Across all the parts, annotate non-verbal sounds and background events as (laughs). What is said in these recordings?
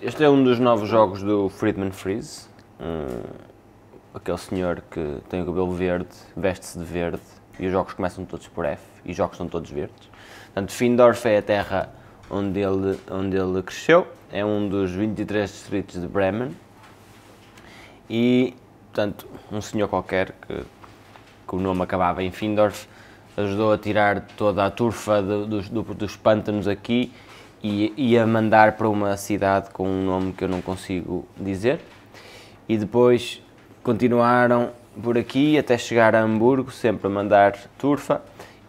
Este é um dos novos jogos do Friedman Freeze. aquele senhor que tem o cabelo verde, veste-se de verde e os jogos começam todos por F e os jogos são todos verdes. Portanto, Findorf é a terra onde ele, onde ele cresceu, é um dos 23 distritos de Bremen e, portanto, um senhor qualquer que, que o nome acabava em Findorf ajudou a tirar toda a turfa do, do, do, dos pântanos aqui e, e a mandar para uma cidade com um nome que eu não consigo dizer. E depois continuaram por aqui até chegar a Hamburgo, sempre a mandar turfa.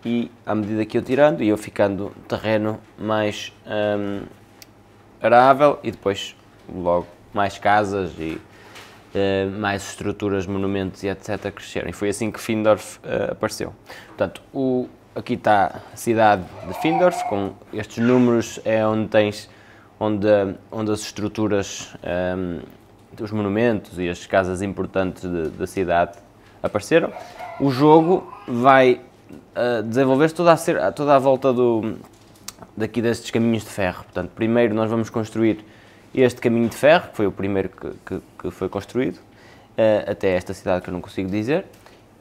E à medida que eu tirando, e eu ficando terreno mais hum, arável, e depois logo mais casas e Uh, mais estruturas, monumentos e etc. cresceram. E foi assim que Findorf uh, apareceu. Portanto, o, Aqui está a cidade de Findorf, com estes números é onde tens onde, onde as estruturas, um, ehm, os monumentos e as casas importantes da cidade apareceram. O jogo vai uh, desenvolver-se toda, a, toda a volta do, daqui destes caminhos de ferro. Portanto, primeiro nós vamos construir este caminho de ferro, que foi o primeiro que, que, que foi construído, uh, até esta cidade que eu não consigo dizer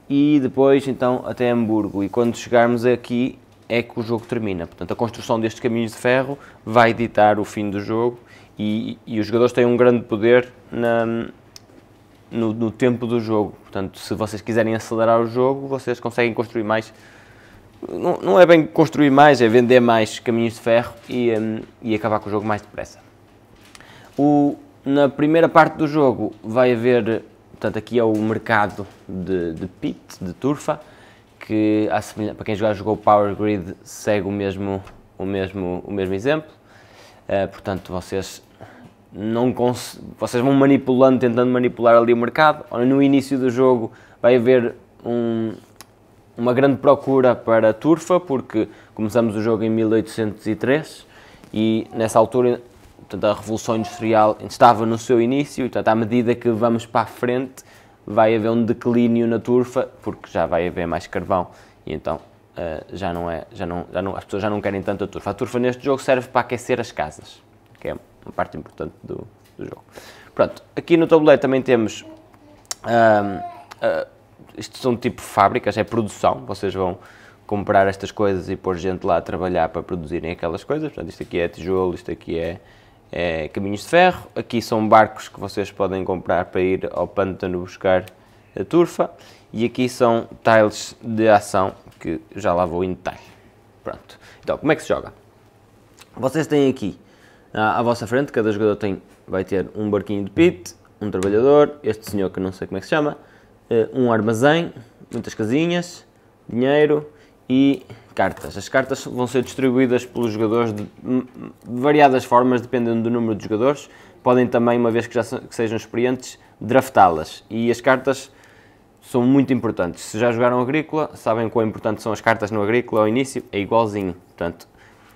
e depois então até Hamburgo. E quando chegarmos aqui é que o jogo termina. Portanto, a construção destes caminhos de ferro vai ditar o fim do jogo e, e os jogadores têm um grande poder na, no, no, tempo do jogo. Portanto, se vocês quiserem acelerar o jogo, vocês conseguem construir mais. Não, não é bem construir mais, é vender mais caminhos de ferro e, um, e acabar com o jogo mais depressa. O, na primeira parte do jogo vai haver portanto, aqui é o mercado de, de pit, de turfa, que para quem já jogou Power Grid segue o mesmo, o mesmo, o mesmo exemplo. Uh, portanto, vocês não vocês vão manipulando, tentando manipular ali o mercado. No início do jogo vai haver um, uma grande procura para turfa, porque começamos o jogo em 1803 e nessa altura portanto, a Revolução Industrial estava no seu início e, portanto, à medida que vamos para a frente, vai haver um declínio na turfa, porque já vai haver mais carvão e então uh, já não é, já não, já não, as pessoas já não querem tanto a turfa. A turfa neste jogo serve para aquecer as casas, que é uma parte importante do, do jogo. Pronto, aqui no tabuleiro também temos, uh, uh, isto são tipo fábricas, é produção, vocês vão comprar estas coisas e pôr gente lá a trabalhar para produzirem aquelas coisas, portanto isto aqui é tijolo, isto aqui é é, caminhos de ferro. Aqui são barcos que vocês podem comprar para ir ao pântano buscar a turfa. E aqui são tiles de ação que já lá vou em detalhe. Pronto. Então, como é que se joga? Vocês têm aqui à, à vossa frente, cada jogador tem, vai ter um barquinho de pit, um trabalhador, este senhor que não sei como é que se chama, eh, um armazém, muitas casinhas, dinheiro, e cartas. As cartas vão ser distribuídas pelos jogadores de variadas formas, dependendo do número de jogadores. Podem também, uma vez que já que sejam experientes, draftá-las. E as cartas são muito importantes. Se já jogaram agrícola, sabem quão importantes são as cartas no agrícola ao início, é igualzinho. Portanto,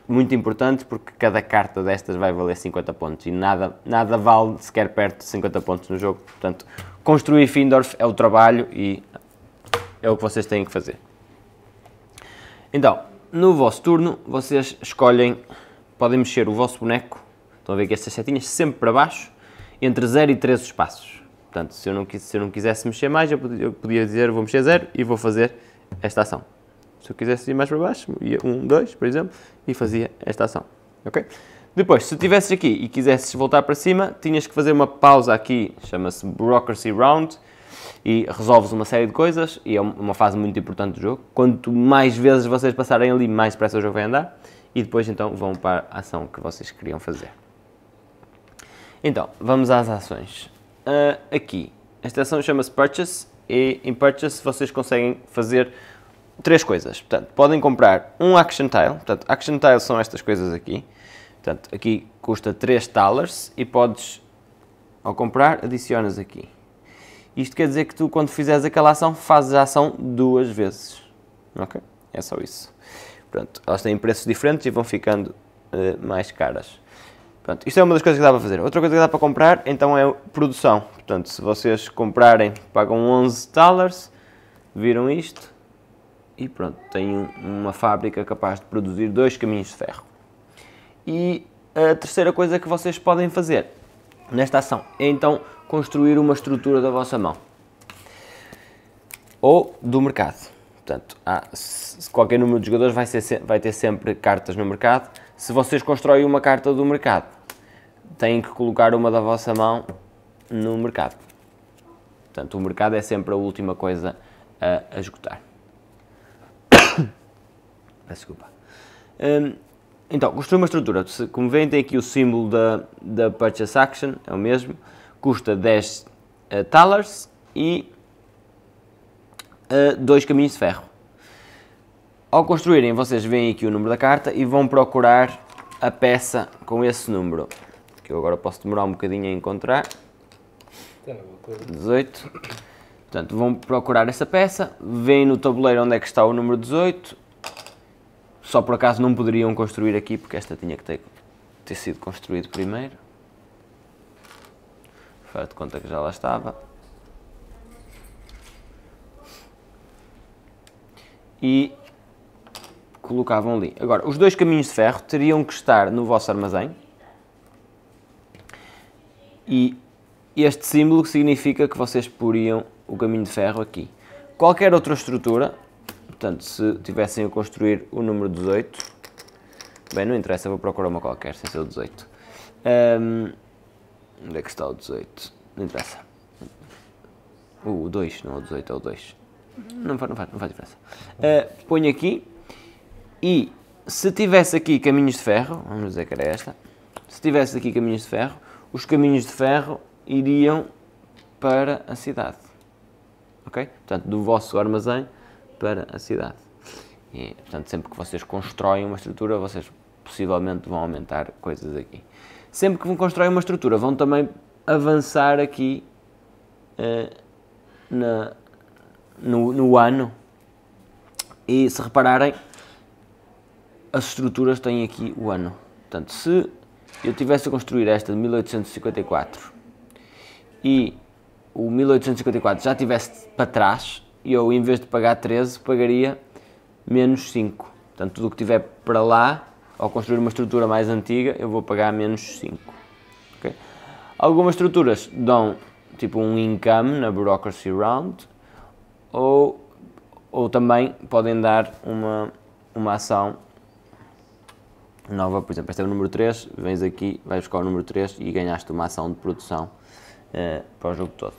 muito importante porque cada carta destas vai valer 50 pontos e nada, nada vale sequer perto de 50 pontos no jogo. Portanto, construir Findorf é o trabalho e é o que vocês têm que fazer. Então, no vosso turno, vocês escolhem, podem mexer o vosso boneco, estão a ver que estas setinhas sempre para baixo, entre 0 e 13 espaços. Portanto, se eu não, se eu não quisesse mexer mais, eu podia, eu podia dizer, vou mexer 0 e vou fazer esta ação. Se eu quisesse ir mais para baixo, ia 1, 2, por exemplo, e fazia esta ação. Ok? Depois, se estivesses aqui e quisesses voltar para cima, tinhas que fazer uma pausa aqui, chama-se Bureaucracy Round, e resolves uma série de coisas e é uma fase muito importante do jogo. Quanto mais vezes vocês passarem ali, mais depressa o jogo vai andar e depois então vão para a ação que vocês queriam fazer. Então, vamos às ações. Uh, aqui, esta ação chama-se Purchase e em Purchase vocês conseguem fazer três coisas. Portanto, podem comprar um Action Tile, portanto, Action Tile são estas coisas aqui. Portanto, aqui custa 3 talers e podes, ao comprar, adicionas aqui. Isto quer dizer que tu, quando fizeres aquela ação, fazes a ação duas vezes. Ok? É só isso. Pronto, elas têm preços diferentes e vão ficando uh, mais caras. Pronto, isto é uma das coisas que dá para fazer. Outra coisa que dá para comprar, então, é produção. Portanto, se vocês comprarem, pagam 11 dólares, viram isto, e pronto, têm uma fábrica capaz de produzir dois caminhos de ferro. E a terceira coisa que vocês podem fazer nesta ação é, então, construir uma estrutura da vossa mão ou do mercado. Portanto, há, se qualquer número de jogadores vai, ser, vai ter sempre cartas no mercado. Se vocês constroem uma carta do mercado, têm que colocar uma da vossa mão no mercado. Portanto, o mercado é sempre a última coisa a, a esgotar. (coughs) Desculpa. Hum, então, construir uma estrutura. Como veem, tem aqui o símbolo da, da Purchase Action, é o mesmo custa 10 uh, eh, talers e uh, dois caminhos de ferro. Ao construírem, vocês veem aqui o número da carta e vão procurar a peça com esse número, que eu agora posso demorar um bocadinho a encontrar. 18. Portanto, vão procurar essa peça, veem no tabuleiro onde é que está o número 18. Só por acaso não poderiam construir aqui, porque esta tinha que ter, ter sido construída primeiro faz de conta que já lá estava. E colocavam ali. Agora, os dois caminhos de ferro teriam que estar no vosso armazém. E este símbolo significa que vocês poriam o caminho de ferro aqui. Qualquer outra estrutura, portanto, se tivessem a construir o número 18, bem, não interessa, vou procurar uma qualquer, sem ser o 18. Um, Onde é que está o 18? Não interessa. Uh, o 2, não o 18, é o 2. Não faz, não faz, não faz diferença. Uh, ponho aqui e se tivesse aqui caminhos de ferro, vamos dizer que era esta, se tivesse aqui caminhos de ferro, os caminhos de ferro iriam para a cidade. Ok? Portanto, do vosso armazém para a cidade. E, portanto, sempre que vocês constroem uma estrutura, vocês possivelmente vão aumentar coisas aqui sempre que vão construir uma estrutura, vão também avançar aqui uh, na, no, no ano. E se repararem, as estruturas têm aqui o ano. Portanto, se eu tivesse a construir esta de 1854 e o 1854 já tivesse para trás, eu em vez de pagar 13, pagaria menos 5. Portanto, tudo o que tiver para lá ao construir uma estrutura mais antiga, eu vou pagar menos 5. Okay? Algumas estruturas dão tipo um income na Bureaucracy Round, ou, ou também podem dar uma, uma ação nova. Por exemplo, este é o número 3, vens aqui, vais buscar o número 3 e ganhaste uma ação de produção eh, para o jogo todo.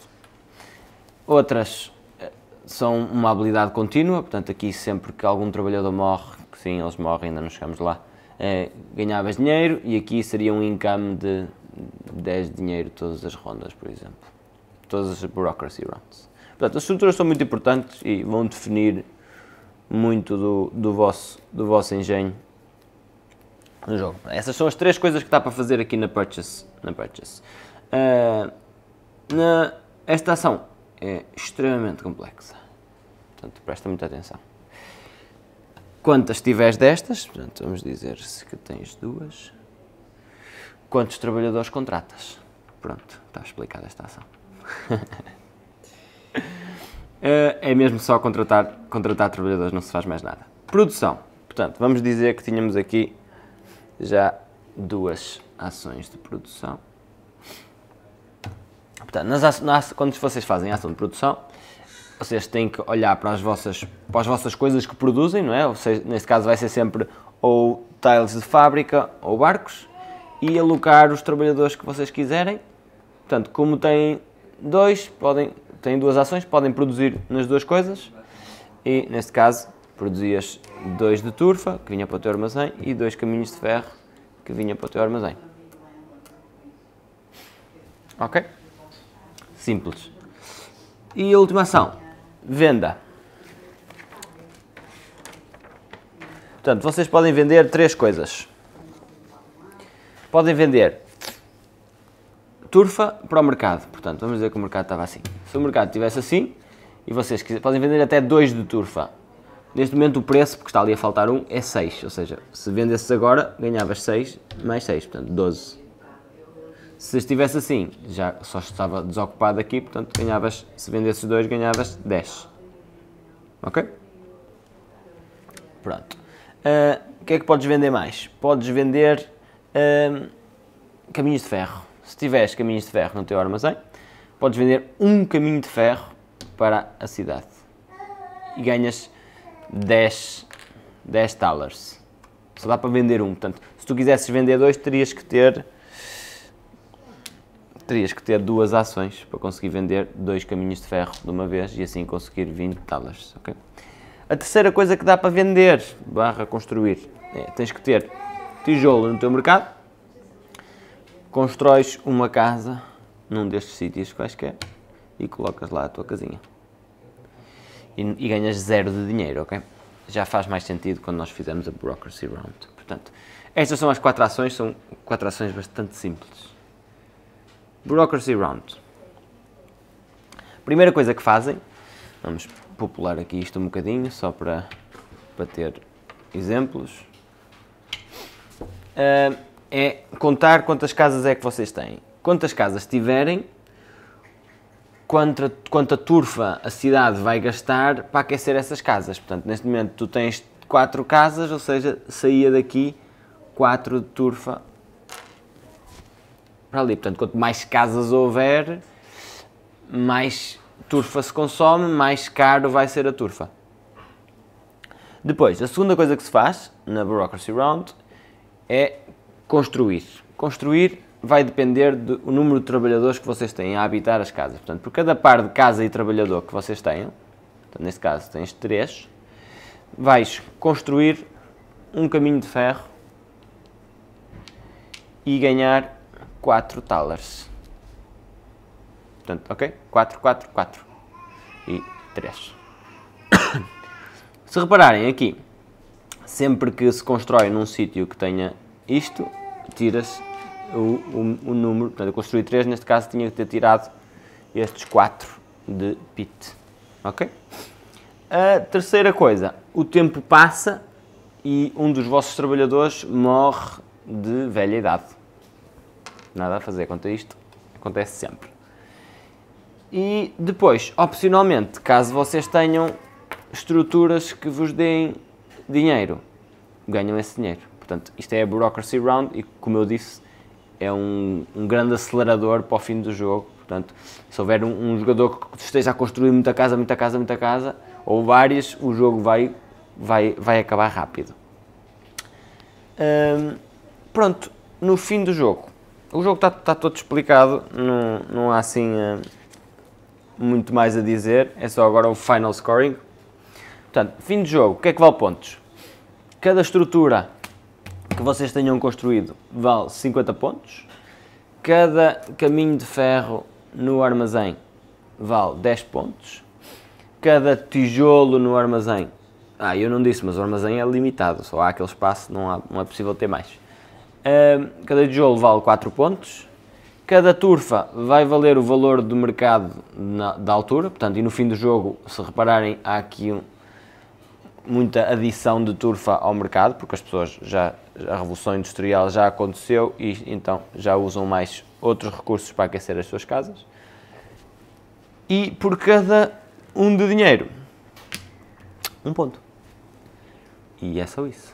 Outras eh, são uma habilidade contínua, portanto aqui sempre que algum trabalhador morre, que sim, eles morrem, ainda não chegamos lá, é, ganhavas dinheiro e aqui seria um income de 10 dinheiro todas as rondas, por exemplo. Todas as bureaucracy rounds. Portanto, as estruturas são muito importantes e vão definir muito do, do, vosso, do vosso engenho no jogo. Essas são as três coisas que está para fazer aqui na Purchase. Na purchase. Uh, na, esta ação é extremamente complexa. Portanto, presta muita atenção. Quantas tiveres destas, portanto, vamos dizer que tens duas, quantos trabalhadores contratas? Pronto, está explicada esta ação. (laughs) Eh, é mesmo só contratar, contratar trabalhadores, não se faz mais nada. Produção. Portanto, vamos dizer que tínhamos aqui já duas ações de produção. Portanto, nas, nas, quando vocês fazem ação de produção, vocês têm que olhar para as vossas, para as vossas coisas que produzem, não é? Ou seja, nesse caso vai ser sempre ou tiles de fábrica ou barcos e alocar os trabalhadores que vocês quiserem. Portanto, como têm dois, podem, têm duas ações, podem produzir nas duas coisas e neste caso produzias dois de turfa que vinha para o teu armazém e dois caminhos de ferro que vinha para o teu armazém. Ok? Simples. E a última ação, Venda. Portanto, vocês podem vender três coisas. Podem vender turfa para o mercado. Portanto, vamos dizer que o mercado estava assim. Se o mercado estivesse assim, e vocês quiserem, podem vender até dois de turfa. Neste momento o preço, porque está ali a faltar um, é 6. Ou seja, se vendesses agora, ganhavas 6 mais 6, portanto 12. Se estivesse assim, já só estava desocupado aqui, portanto ganhavas, se vendesses dois, ganhavas 10. Ok? Pronto. Uh, o que é que podes vender mais? Podes vender uh, caminhos de ferro. Se tiveres caminhos de ferro no teu armazém, podes vender um caminho de ferro para a cidade. E ganhas 10, 10 talers. Só dá para vender um. Portanto, se tu quisesses vender dois, terias que ter terias que ter duas ações para conseguir vender dois caminhos de ferro de uma vez e assim conseguir 20 talas, ok? A terceira coisa que dá para vender, barra construir, é, tens que ter tijolo no teu mercado, constróis uma casa num destes sítios quaisquer e colocas lá a tua casinha. E, e ganhas zero de dinheiro, ok? Já faz mais sentido quando nós fizemos a Bureaucracy Round. Portanto, estas são as quatro ações, são quatro ações bastante simples. Bureaucracy Round. Primeira coisa que fazem, vamos popular aqui isto um bocadinho, só para, para ter exemplos, eh, é contar quantas casas é que vocês têm. Quantas casas tiverem, quanta, quanta turfa a cidade vai gastar para aquecer essas casas. Portanto, neste momento tu tens 4 casas, ou seja, saía daqui 4 de turfa para ali. Portanto, quanto mais casas houver, mais turfa se consome, mais caro vai ser a turfa. Depois, a segunda coisa que se faz na Bureaucracy Round é construir. Construir vai depender do número de trabalhadores que vocês têm a habitar as casas. Portanto, por cada par de casa e trabalhador que vocês tenham, portanto, neste caso tens 3, vais construir um caminho de ferro e ganhar 4 talers. Portanto, ok? 4, 4, 4 e 3. (coughs) se repararem aqui, sempre que se constrói num sítio que tenha isto, tiras o, o, o, número. Portanto, eu construí 3, neste caso tinha que ter tirado estes 4 de pit. Ok? A terceira coisa, o tempo passa e um dos vossos trabalhadores morre de velha idade. Nada a fazer quanto a isto, acontece sempre. E depois, opcionalmente, caso vocês tenham estruturas que vos deem dinheiro, ganham esse dinheiro. Portanto, isto é a Bureaucracy Round e, como eu disse, é um, um grande acelerador para o fim do jogo. Portanto, se houver um, um, jogador que esteja a construir muita casa, muita casa, muita casa, ou várias, o jogo vai, vai, vai acabar rápido. pronto, no fim do jogo, o jogo está tá todo explicado, não, não há assim uh, muito mais a dizer, é só agora o final scoring. Portanto, fim de jogo, o que é que vale pontos? Cada estrutura que vocês tenham construído vale 50 pontos, cada caminho de ferro no armazém vale 10 pontos, cada tijolo no armazém, ah, eu não disse, mas o armazém é limitado, só há aquele espaço, não, há, não é possível ter mais cada tijolo vale 4 pontos. Cada turfa vai valer o valor do mercado na, da altura, portanto, e no fim do jogo, se repararem, há aqui um, muita adição de turfa ao mercado, porque as pessoas já, a revolução industrial já aconteceu e então já usam mais outros recursos para aquecer as suas casas. E por cada um de dinheiro, um ponto. E é só isso.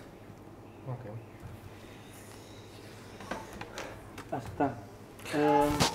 Aztán... Um,